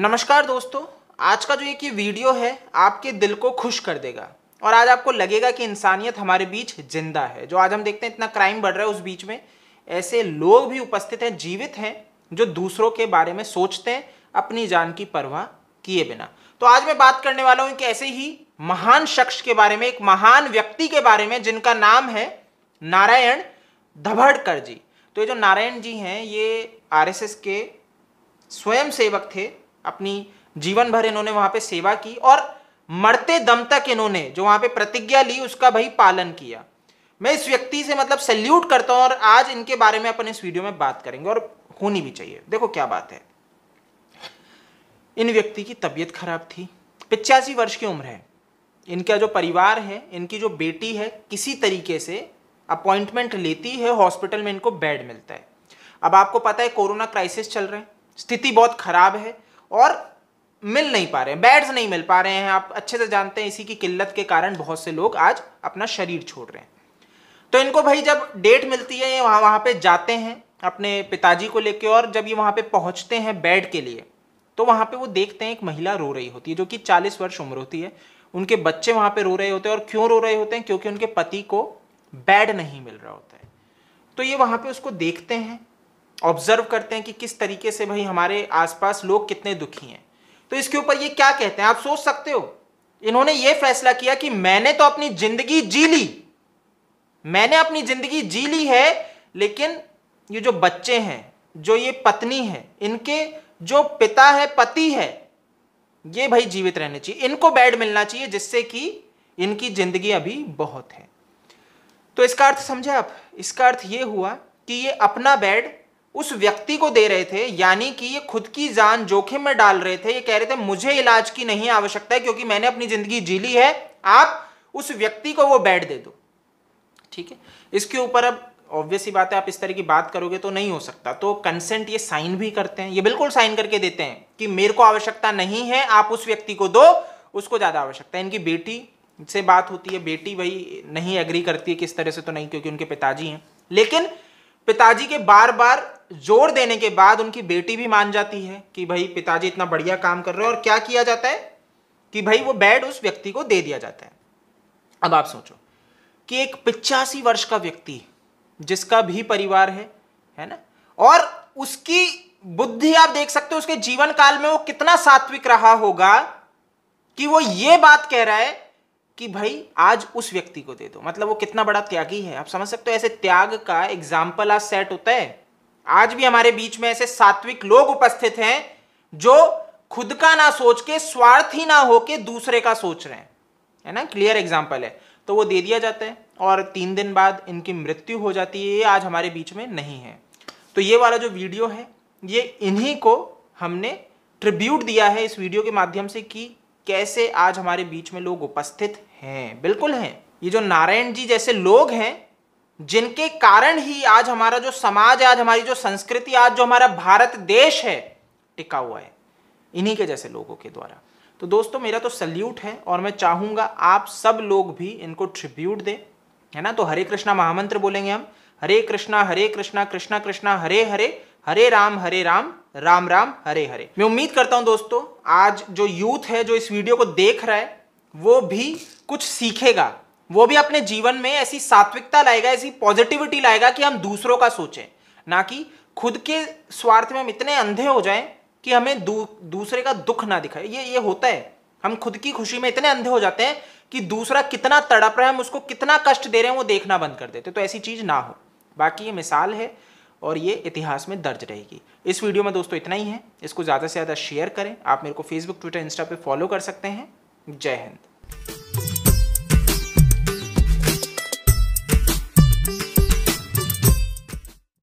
नमस्कार दोस्तों आज का जो एक ये वीडियो है आपके दिल को खुश कर देगा और आज आपको लगेगा कि इंसानियत हमारे बीच जिंदा है जो आज हम देखते हैं इतना क्राइम बढ़ रहा है उस बीच में ऐसे लोग भी उपस्थित हैं जीवित हैं जो दूसरों के बारे में सोचते हैं अपनी जान की परवाह किए बिना तो आज मैं बात करने वाला हूँ कि ऐसे ही महान शख्स के बारे में एक महान व्यक्ति के बारे में जिनका नाम है नारायण धबड़कर जी तो ये जो नारायण जी हैं ये आरएसएस के स्वयं सेवक थे अपनी जीवन भर इन्होंने वहां पे सेवा की और मरते दम तक इन्होंने जो वहां पे प्रतिज्ञा ली उसका भाई पालन किया मैं इस व्यक्ति से मतलब सैल्यूट करता हूं और आज इनके बारे में अपन इस वीडियो में बात करेंगे और होनी भी चाहिए देखो क्या बात है इन व्यक्ति की तबीयत खराब थी पिचासी वर्ष की उम्र है इनका जो परिवार है इनकी जो बेटी है किसी तरीके से अपॉइंटमेंट लेती है हॉस्पिटल में इनको बेड मिलता है अब आपको पता है कोरोना क्राइसिस चल रहे हैं स्थिति बहुत खराब है और मिल नहीं पा रहे हैं बैड्स नहीं मिल पा रहे हैं आप अच्छे से जानते हैं इसी की किल्लत के कारण बहुत से लोग आज अपना शरीर छोड़ रहे हैं तो इनको भाई जब डेट मिलती है ये वहाँ वहाँ पे जाते हैं अपने पिताजी को लेके और जब ये वहाँ पे पहुँचते हैं बेड के लिए तो वहाँ पे वो देखते हैं एक महिला रो रही होती है जो कि चालीस वर्ष उम्र होती है उनके बच्चे वहाँ पे रो रहे होते हैं और क्यों रो रहे होते हैं क्योंकि उनके पति को बेड नहीं मिल रहा होता है तो ये वहाँ पे उसको देखते हैं ऑब्जर्व करते हैं कि किस तरीके से भाई हमारे आसपास लोग कितने दुखी हैं तो इसके ऊपर ये क्या कहते हैं आप सोच सकते हो इन्होंने ये फैसला किया कि मैंने तो अपनी जिंदगी जी ली मैंने अपनी जिंदगी जी ली है लेकिन ये जो बच्चे हैं जो ये पत्नी है इनके जो पिता है पति है ये भाई जीवित रहने चाहिए इनको बेड मिलना चाहिए जिससे कि इनकी जिंदगी अभी बहुत है तो इसका अर्थ समझे आप इसका अर्थ ये हुआ कि ये अपना बेड उस व्यक्ति को दे रहे थे यानी कि ये खुद की जान जोखिम में डाल रहे थे ये कह रहे थे मुझे इलाज की नहीं आवश्यकता है क्योंकि मैंने अपनी जिंदगी जी ली है आप उस व्यक्ति को वो बेड दे दो ठीक है इसके ऊपर अब ही बात है आप इस तरह की बात करोगे तो नहीं हो सकता तो कंसेंट ये साइन भी करते हैं ये बिल्कुल साइन करके देते हैं कि मेरे को आवश्यकता नहीं है आप उस व्यक्ति को दो उसको ज़्यादा आवश्यकता है इनकी बेटी से बात होती है बेटी वही नहीं एग्री करती है किस तरह से तो नहीं क्योंकि उनके पिताजी हैं लेकिन पिताजी के बार बार जोर देने के बाद उनकी बेटी भी मान जाती है कि भाई पिताजी इतना बढ़िया काम कर रहे हो और क्या किया जाता है कि भाई वो बेड उस व्यक्ति को दे दिया जाता है अब आप सोचो कि एक पिचासी वर्ष का व्यक्ति जिसका भी परिवार है है ना और उसकी बुद्धि आप देख सकते हो उसके जीवन काल में वो कितना सात्विक रहा होगा कि वो ये बात कह रहा है कि भाई आज उस व्यक्ति को दे दो मतलब वो कितना बड़ा त्यागी है आप समझ सकते हो ऐसे त्याग का एग्जाम्पल आज सेट होता है आज भी हमारे बीच में ऐसे सात्विक लोग उपस्थित हैं जो खुद का ना सोच के स्वार्थी ना होके दूसरे का सोच रहे हैं है ना क्लियर एग्जाम्पल है तो वो दे दिया जाता है और तीन दिन बाद इनकी मृत्यु हो जाती है ये आज हमारे बीच में नहीं है तो ये वाला जो वीडियो है ये इन्हीं को हमने ट्रिब्यूट दिया है इस वीडियो के माध्यम से कि कैसे आज हमारे बीच में लोग उपस्थित हैं बिल्कुल हैं ये जो नारायण जी जैसे लोग हैं जिनके कारण ही आज हमारा जो समाज आज हमारी जो संस्कृति आज जो हमारा भारत देश है टिका हुआ है इन्हीं के जैसे लोगों के द्वारा तो दोस्तों मेरा तो सल्यूट है और मैं चाहूंगा आप सब लोग भी इनको ट्रिब्यूट दें है ना तो हरे कृष्णा महामंत्र बोलेंगे हम हरे कृष्णा हरे कृष्णा कृष्णा कृष्णा हरे हरे हरे राम हरे राम राम राम हरे हरे मैं उम्मीद करता हूँ दोस्तों आज जो यूथ है जो इस वीडियो को देख रहा है वो भी कुछ सीखेगा वो भी अपने जीवन में ऐसी सात्विकता लाएगा ऐसी पॉजिटिविटी लाएगा कि हम दूसरों का सोचें ना कि खुद के स्वार्थ में हम इतने अंधे हो जाएं कि हमें दू, दूसरे का दुख ना दिखाए ये ये होता है हम खुद की खुशी में इतने अंधे हो जाते हैं कि दूसरा कितना तड़प रहा है हम उसको कितना कष्ट दे रहे हैं वो देखना बंद कर देते तो ऐसी चीज़ ना हो बाकी ये मिसाल है और ये इतिहास में दर्ज रहेगी इस वीडियो में दोस्तों इतना ही है इसको ज़्यादा से ज़्यादा शेयर करें आप मेरे को फेसबुक ट्विटर इंस्टा पे फॉलो कर सकते हैं जय हिंद